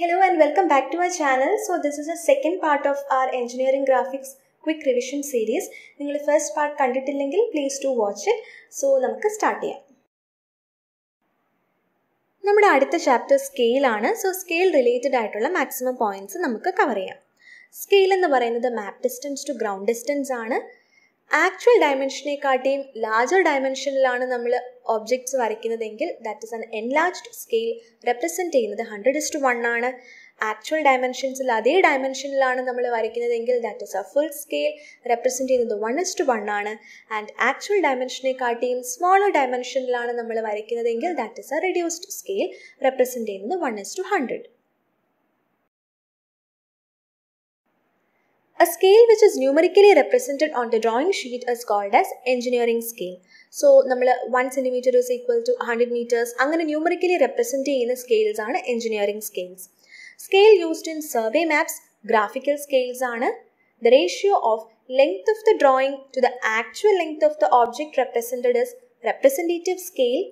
Hello and welcome back to our channel. So this is the second part of our engineering graphics quick revision series. നിങ്ങൾ first part കണ്ടിട്ടില്ലെങ്കിൽ please to watch it so നമുക്ക് start ചെയ്യാം നമ്മുടെ അടുത്ത chapter സ്കെയിലാണ് so scale related ആയിട്ടുള്ള maximum points നമുക്ക് cover ചെയ്യാം സ്കെയിൽ എന്ന് പറയുന്നത് map distance to ground distance ആണ് ആക്ച്വൽ ഡയമെൻഷനെക്കാട്ടിയും ലാർജർ ഡയമെൻഷനിലാണ് നമ്മൾ objects that is an enlarged scale representing the 100 is to 1 actual dimensions la adhe dimension laana nammal varikkunadengil that is a full scale representing the 1 is to 1 aanu and actual dimension ekkattiyum smaller dimension laana nammal varikkunadengil that is a reduced scale representing the 1 is to 100 a scale which is numerically represented on the drawing sheet is called as engineering scale so, one centimeter is equal to 100 meters. Angana numerically represent in scales are engineering scales. Scale used in survey maps, graphical scales are the ratio of length of the drawing to the actual length of the object represented as representative scale,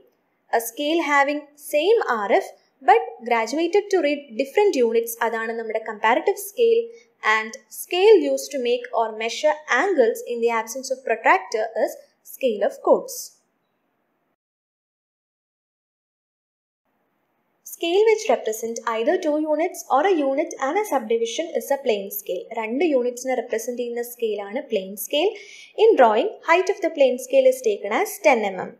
a scale having same RF but graduated to read different units, that is comparative scale and scale used to make or measure angles in the absence of protractor is scale of codes. Scale which represent either two units or a unit and a subdivision is a plane scale. Render units in a scale and a plane scale. In drawing, height of the plane scale is taken as 10 mm.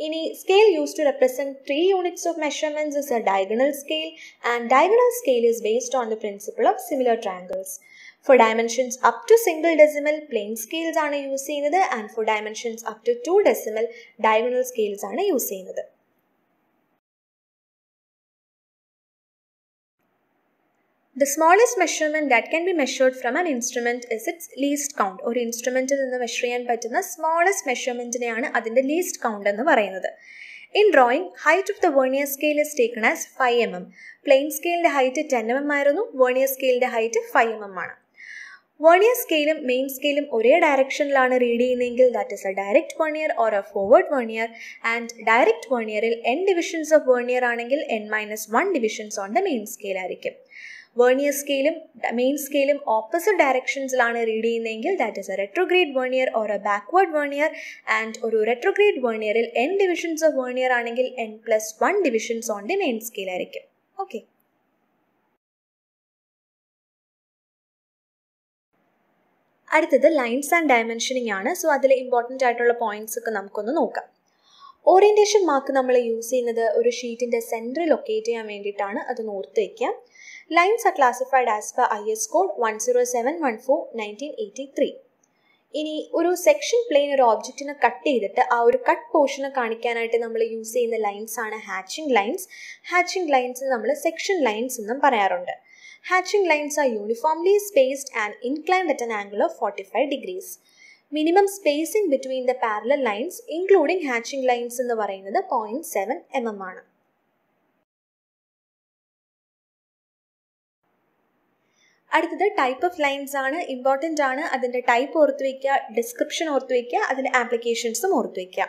Any scale used to represent three units of measurements is a diagonal scale and diagonal scale is based on the principle of similar triangles. For dimensions up to single decimal plain scales ആണ് use ചെയ്യുന്നത് and for dimensions up to two decimal diagonal scales ആണ് use ചെയ്യുന്നത് the smallest measurement that can be measured from an instrument is its least count ഒരു ഇൻസ്ട്രുമെൻറ്റിൽ നിന്ന് measure ചെയ്യാൻ പറ്റുന്ന smallest മെഷർമെൻറ്റിനെയാണ് അതിൻ്റെ ലീസ്റ്റ് കൗണ്ട് എന്ന് പറയുന്നത് in drawing height of the vernier scale is taken as five m m plain സ്കെയിലിൻ്റെ height ten m m ആയിരുന്നു വേണിയർ സ്കെയിലിൻ്റെ ഹൈറ്റ് ഫൈവ് എം എം ആണ് ഇയർ സ്കെയിലും മെയിൻ സ്കെയിലും ഒരേ ഡയറക്ഷനിലാണ് റീഡ് ചെയ്യുന്നതെങ്കിൽ that is a direct ear or a forward ear and direct ഇയറിൽ എൻ ഡിവിഷൻസ് ഓഫ് ഇയർ ആണെങ്കിൽ n minus one divisions on the main scale ആയിരിക്കും വേർണിയർ സ്കെയിലും മെയിൻ സ്കെയിലും ഓപ്പോസിറ്റ് ഡയറക്ഷൻസിലാണ് റീഡ് ചെയ്യുന്നതെങ്കിൽ that is a retrograde ear or a backward ear and ഒരു retrograde ഇയറിൽ n divisions of ear ആണെങ്കിൽ n plus one divisions on the main സ്കെയിലായിരിക്കും okay അടുത്തത് lines and dimensioning ആണ് സോ അതിലെ ഇമ്പോർട്ടൻ്റ് ആയിട്ടുള്ള പോയിന്റ്സ് ഒക്കെ നമുക്കൊന്ന് നോക്കാം ഓറിയൻറ്റേഷൻ മാർക്ക് നമ്മൾ യൂസ് ചെയ്യുന്നത് ഒരു ഷീറ്റിൻ്റെ സെൻറ്റർ ലൊക്കേറ്റ് ചെയ്യാൻ വേണ്ടിയിട്ടാണ് അത് ഓർത്ത് വയ്ക്കാം lines are classified as per I S code one zero seven one four nineteen eighty three ഇനി ഒരു സെക്ഷൻ പ്ലെയിൻ ഒരു ഓബ്ജക്റ്റിനെ കട്ട് ചെയ്തിട്ട് ആ ഒരു കട്ട് പോർഷനെ കാണിക്കാനായിട്ട് നമ്മൾ യൂസ് ചെയ്യുന്ന ലൈൻസ് ആണ് ഹാച്ചിങ് ലൈൻസ് ഹാച്ചിങ് ലൈൻസ് നമ്മൾ സെക്ഷൻ ലൈൻസ് എന്നും പറയാറുണ്ട് Hatching lines are uniformly spaced and inclined at an angle of 45 degrees. Minimum spacing between the parallel lines including hatching lines എന്ന് പറയുന്നത് പോയിന്റ് സെവൻ എം എം ആണ് അടുത്തത് type of lines ആണ് important ആണ് അതിൻ്റെ type ഓർത്ത് വയ്ക്കുക ഡിസ്ക്രിപ്ഷൻ ഓർത്ത് വയ്ക്കുക അതിൻ്റെ ആപ്ലിക്കേഷൻസും ഓർത്ത് വയ്ക്കുക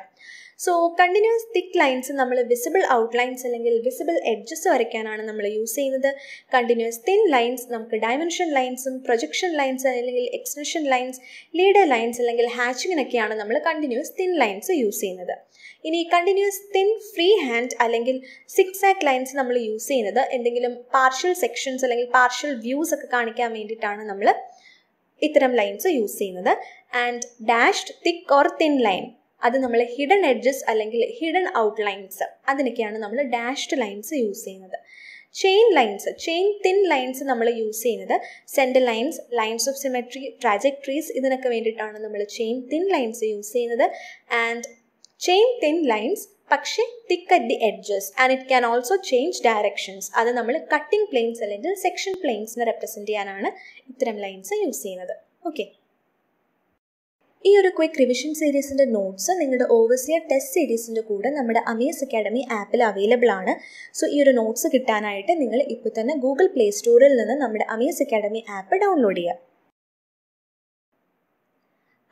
സോ കണ്ടിന്യൂസ് തിക്ക് ലൈൻസ് നമ്മൾ വിസിബിൾ ഔട്ട്ലൈൻസ് അല്ലെങ്കിൽ വിസിബിൾ എഡ്ജസ് വരയ്ക്കാനാണ് നമ്മൾ യൂസ് ചെയ്യുന്നത് കണ്ടിന്യൂസ് തിൻ ലൈൻസ് നമുക്ക് ഡയമെൻഷൻ ലൈൻസും പ്രൊജക്ഷൻ ലൈൻസ് അല്ലെങ്കിൽ എക്സ്റ്റൻഷൻ ലൈൻസ് ലീഡർ ലൈൻസ് അല്ലെങ്കിൽ ഹാച്ചിങ്ങിനൊക്കെയാണ് നമ്മൾ കണ്ടിന്യൂസ് തിൻ ലൈൻസ് യൂസ് ചെയ്യുന്നത് ഇനി കണ്ടിന്യൂസ് തിൻ ഫ്രീ ഹാൻഡ് അല്ലെങ്കിൽ സിക്സ് ആക്ട് ലൈൻസ് നമ്മൾ യൂസ് ചെയ്യുന്നത് എന്തെങ്കിലും പാർഷ്യൽ സെക്ഷൻസ് അല്ലെങ്കിൽ പാർഷ്യൽ വ്യൂസ് ഒക്കെ കാണിക്കാൻ വേണ്ടിയിട്ടാണ് നമ്മൾ ഇത്തരം ലൈൻസ് യൂസ് ചെയ്യുന്നത് and dashed thick or thin line അത് നമ്മൾ ഹിഡൻ എഡ്ജസ് അല്ലെങ്കിൽ ഹിഡൻ ഔട്ട്ലൈൻസ് അതിനൊക്കെയാണ് നമ്മൾ ഡാഷ്ഡ് ലൈൻസ് യൂസ് ചെയ്യുന്നത് chain lines chain thin lines നമ്മൾ യൂസ് ചെയ്യുന്നത് centre lines lines of symmetry trajectories ഇതിനൊക്കെ വേണ്ടിയിട്ടാണ് നമ്മൾ ചെയിൻ തിൻ ലൈൻസ് യൂസ് ചെയ്യുന്നത് ആൻഡ് ചെയിൻ തിൻ ലൈൻസ് പക്ഷേ thick at the edges and it can also change directions അത് നമ്മൾ കട്ടിംഗ് പ്ലെയിൻസ് അല്ലെങ്കിൽ സെക്ഷൻ പ്ലെയിൻസിനെ റെപ്രസെൻറ്റ് ചെയ്യാനാണ് ഇത്തരം ലൈൻസ് യൂസ് ചെയ്യുന്നത് ഓക്കെ ഈ ഒരു ക്വിക്ക് റിവിഷൻ സീരീസിൻ്റെ നോട്ട്സ് നിങ്ങളുടെ ഓവർസിയർ ടെസ്റ്റ് സീരീസിൻ്റെ കൂടെ നമ്മുടെ അമേസ് അക്കാഡമി ആപ്പിൽ അവൈലബിൾ ആണ് സോ ഈ ഒരു നോട്ട്സ് കിട്ടാനായിട്ട് നിങ്ങൾ ഇപ്പോൾ തന്നെ ഗൂഗിൾ പ്ലേ സ്റ്റോറിൽ നിന്ന് നമ്മുടെ അമേസ് അക്കാഡമി ആപ്പ് ഡൗൺലോഡ് ചെയ്യുക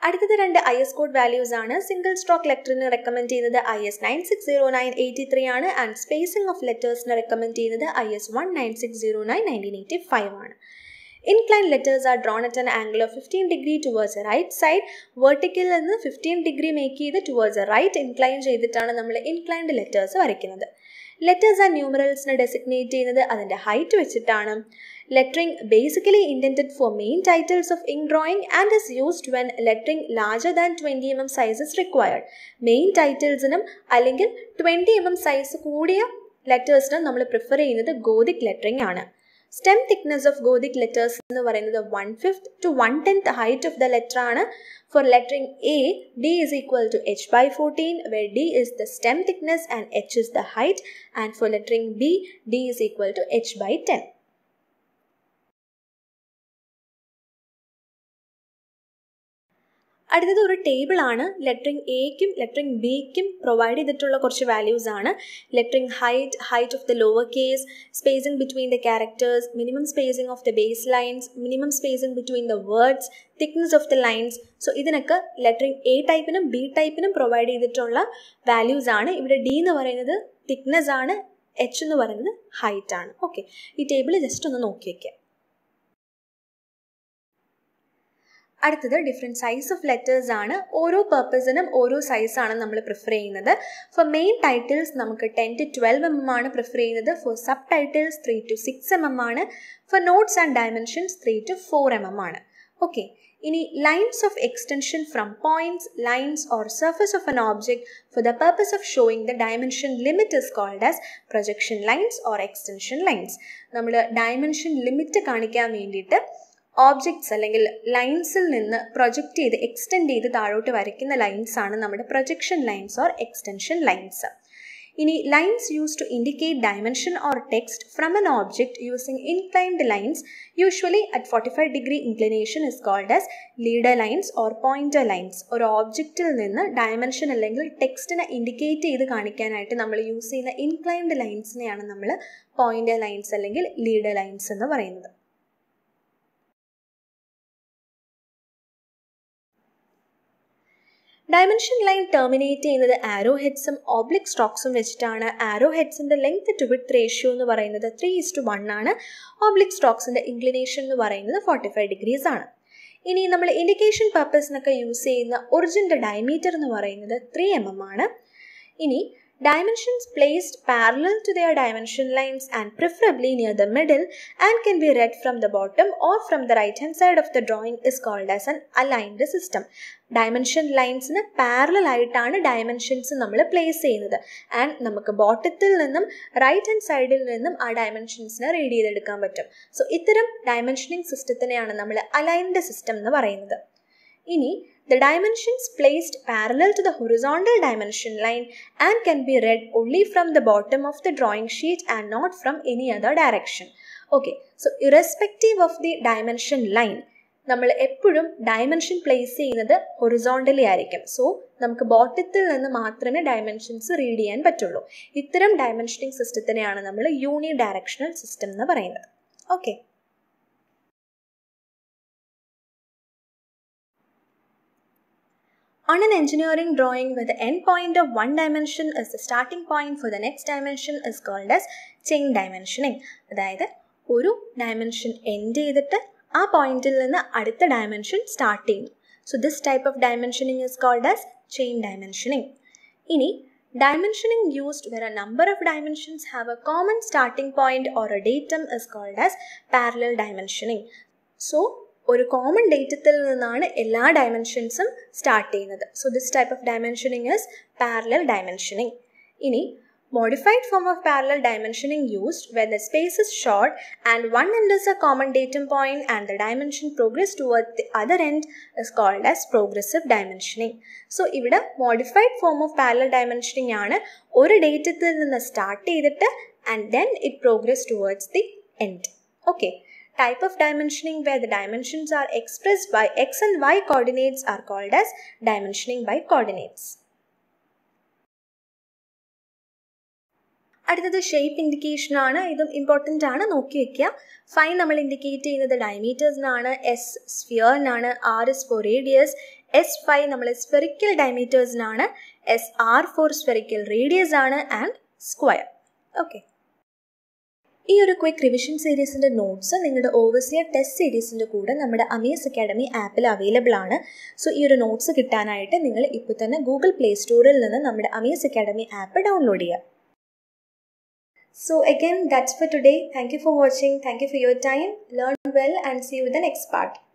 അടുത്തത് രണ്ട് ഐ എസ് കോഡ് വാല്യൂസ് ആണ് സിംഗിൾ സ്ട്രോക്ക് ലെറ്ററിന് റെക്കമെൻഡ് ചെയ്യുന്നത് I S nine six zero nine eighty three ആണ് ആൻഡ് സ്പേസിംഗ് ഓഫ് ലെറ്റേഴ്സിന് റെക്കമെൻഡ് ചെയ്യുന്നത് I S one nine six zero nine nineteen eighty five ആണ് incline letters are drawn at an angle of fifteen degree towards a right side vertical നിന്ന് fifteen degree make ചെയ്ത് towards a right incline ചെയ്തിട്ടാണ് നമ്മൾ inclined letters വരയ്ക്കുന്നത് letters and ന്യൂമറൽസിനെ designate ചെയ്യുന്നത് അതിൻ്റെ height വെച്ചിട്ടാണ് lettering basically intended for main titles of ink drawing and is used when lettering larger than twenty m m size is required main ടൈറ്റിൽസിനും അല്ലെങ്കിൽ twenty m m size കൂടിയ ലെറ്റേഴ്സിനും നമ്മൾ prefer ചെയ്യുന്നത് Gothic lettering ആണ് stem thickness of Gothic letters is 1 fifth to 1 tenth height of the letter. For lettering A, D is equal to H by 14, where D is the stem thickness and H is the height. And for lettering B, D is equal to H by 10. അടുത്തത് ഒരു table ആണ് lettering എക്കും lettering ബിക്കും provide ചെയ്തിട്ടുള്ള കുറച്ച് values ആണ് lettering height height of the lower case spacing between the characters minimum spacing of the base lines minimum spacing between the words thickness of the lines so ഇതിനൊക്കെ lettering A ടൈപ്പിനും B ടൈപ്പിനും provide ചെയ്തിട്ടുള്ള values ആണ് ഇവിടെ D എന്ന് പറയുന്നത് thickness ആണ് H എന്ന് പറയുന്നത് ഹൈറ്റ് ആണ് ഓക്കെ ഈ ടേബിൾ ജസ്റ്റ് ഒന്ന് നോക്കി വയ്ക്കുക അടുത്തത് ഡിഫറെൻറ്റ് സൈസ് ഓഫ് ലെറ്റേഴ്സ് ആണ് ഓരോ പേർപ്പസിനും ഓരോ സൈസാണ് നമ്മൾ പ്രിഫർ ചെയ്യുന്നത് ഫോർ മെയിൻ ടൈറ്റിൽസ് നമുക്ക് ten to twelve m m ആണ് പ്രിഫർ ചെയ്യുന്നത് for sub titles three to six m m ആണ് for notes and dimensions three to four m m ആണ് ഓക്കെ ഇനി lines of extension from points lines or surface of an object for the purpose of showing the dimension limit is called as projection lines or extension lines നമ്മൾ dimension limit കാണിക്കാൻ വേണ്ടിയിട്ട് objects അല്ലെങ്കിൽ ലൈൻസിൽ നിന്ന് project ചെയ്ത് extend ചെയ്ത് താഴോട്ട് വരയ്ക്കുന്ന lines ആണ് നമ്മുടെ projection lines or extension lines ഇനി lines use to indicate dimension or text from an object using inclined lines usually at forty five degree inclination is called as leader lines or pointer lines ഒരു ഓബ്ജക്റ്റിൽ നിന്ന് dimension അല്ലെങ്കിൽ ടെക്സ്റ്റിനെ indicate ചെയ്ത് കാണിക്കാനായിട്ട് നമ്മൾ use ചെയ്യുന്ന inclined ലൈൻസിനെയാണ് നമ്മൾ പോയിന്റർ ലൈൻസ് അല്ലെങ്കിൽ ലീഡർ ലൈൻസ് എന്ന് പറയുന്നത് ഡയമെൻഷൻ ലൈൻ ടെർമിനേറ്റ് ചെയ്യുന്നത് ആരോ ഹെഡ്സും ഓബ്ലിക് സ്ട്രോക്സും വെച്ചിട്ടാണ് ആരോ ഹെഡ്സിന്റെ ലെങ്ത് ടു വിത്ത് റേഷ്യോ എന്ന് പറയുന്നത് ത്രീ ഇസ് ടു വൺ ആണ് ഓബ്ലിക് സ്ട്രോക്സിന്റെ ഇൻക്ലിനേഷൻ എന്ന് പറയുന്നത് ഫോർട്ടി ഫൈവ് ഡിഗ്രീസ് ആണ് ഇനി നമ്മൾ ഇൻഡിക്കേഷൻ പർപ്പസിനൊക്കെ യൂസ് ചെയ്യുന്ന ഒറിജിൻ്റെ ഡയമീറ്റർ എന്ന് പറയുന്നത് ത്രീ എം എം ആണ് ഇനി dimensions placed parallel to their dimension lines and preferably near the middle and can be read from the bottom or from the right hand side of the drawing is called as an aligned system. Dimension lines dimension ലൈൻസിന് parallel ആയിട്ടാണ് dimensions നമ്മൾ place ചെയ്യുന്നത് and നമുക്ക് ബോട്ടത്തിൽ നിന്നും right hand സൈഡിൽ നിന്നും ആ ഡയമെൻഷൻസിനെ റീഡ് ചെയ്തെടുക്കാൻ പറ്റും സോ ഇത്തരം ഡയമെൻഷനിങ് സിസ്റ്റത്തിനെയാണ് നമ്മൾ അലൈൻഡ് സിസ്റ്റം എന്ന് പറയുന്നത് ഇനി The dimensions placed parallel to the horizontal dimension line and can be read only from the bottom of the drawing sheet and not from any other direction. Okay, so irrespective of the dimension line, നമ്മൾ എപ്പോഴും dimension place ചെയ്യുന്നത് horizontally ആയിരിക്കും so നമുക്ക് ബോട്ടത്തിൽ നിന്ന് മാത്രമേ dimensions read ചെയ്യാൻ പറ്റുള്ളൂ ഇത്തരം ഡയമെൻഷനിങ് സിസ്റ്റത്തിനെയാണ് നമ്മൾ യൂണി ഡയറക്ഷണൽ സിസ്റ്റം എന്ന് പറയുന്നത് okay On an engineering drawing where the end point of one dimension is the starting point for the next dimension is called as chain dimensioning അതായത് ഒരു ഡയമെൻഷൻ എൻഡ് ചെയ്തിട്ട് ആ പോയിന്റിൽ നിന്ന് അടുത്ത ഡയമെൻഷൻ സ്റ്റാർട്ട് ചെയ്യുന്നു so this type of dimensioning is called as chain dimensioning ഇനി dimensioning used where a number of dimensions have a common starting point or a datum is called as parallel dimensioning so ഒരു common ഡേറ്റത്തിൽ നിന്നാണ് എല്ലാ ഡയമെൻഷൻസും start ചെയ്യുന്നത് so this type of dimensioning is parallel dimensioning ഇനി modified form of parallel dimensioning used when the space is short and one end is a common datum point and the dimension progress toward the other end is called as progressive dimensioning so ഇവിടെ modified form of parallel dimensioning ആണ് ഒരു ഡേറ്റത്തിൽ നിന്ന് start ചെയ്തിട്ട് and then it progress towards the end okay type of dimensioning where the dimensions are expressed by x and y coordinates are called as dimensioning by coordinates. അടുത്തത് shape indication ആണ് ഇതും important ആണ് നോക്കി വയ്ക്കുക fine നമ്മൾ indicate ചെയ്യുന്നത് ഡയമീറ്റേഴ്സിനാണ് S സ്ഫിയറിനാണ് R S four radius S five നമ്മൾ സ്ഫെറിക്കൽ ഡയമീറ്റേഴ്സിനാണ് S R four spherical radius ആണ് ആൻഡ് സ്ക്വയർ ഓക്കെ ഈ ഒരു ക്വിക്ക് റിവിഷൻ സീരീസിൻ്റെ നോട്ട്സ് നിങ്ങളുടെ ഓവർസിയർ ടെസ്റ്റ് സീരീസിൻ്റെ കൂടെ നമ്മുടെ അമേസ് അക്കാഡമി ആപ്പിൽ അവൈലബിൾ ആണ് സോ ഈ ഒരു നോട്ട്സ് കിട്ടാനായിട്ട് നിങ്ങൾ ഇപ്പോൾ തന്നെ ഗൂഗിൾ പ്ലേ സ്റ്റോറിൽ നിന്ന് നമ്മുടെ അമേസ് അക്കാഡമി ആപ്പ് ഡൗൺലോഡ് ചെയ്യുക so again that's for today thank you for watching thank you for your time learn well and see you the next part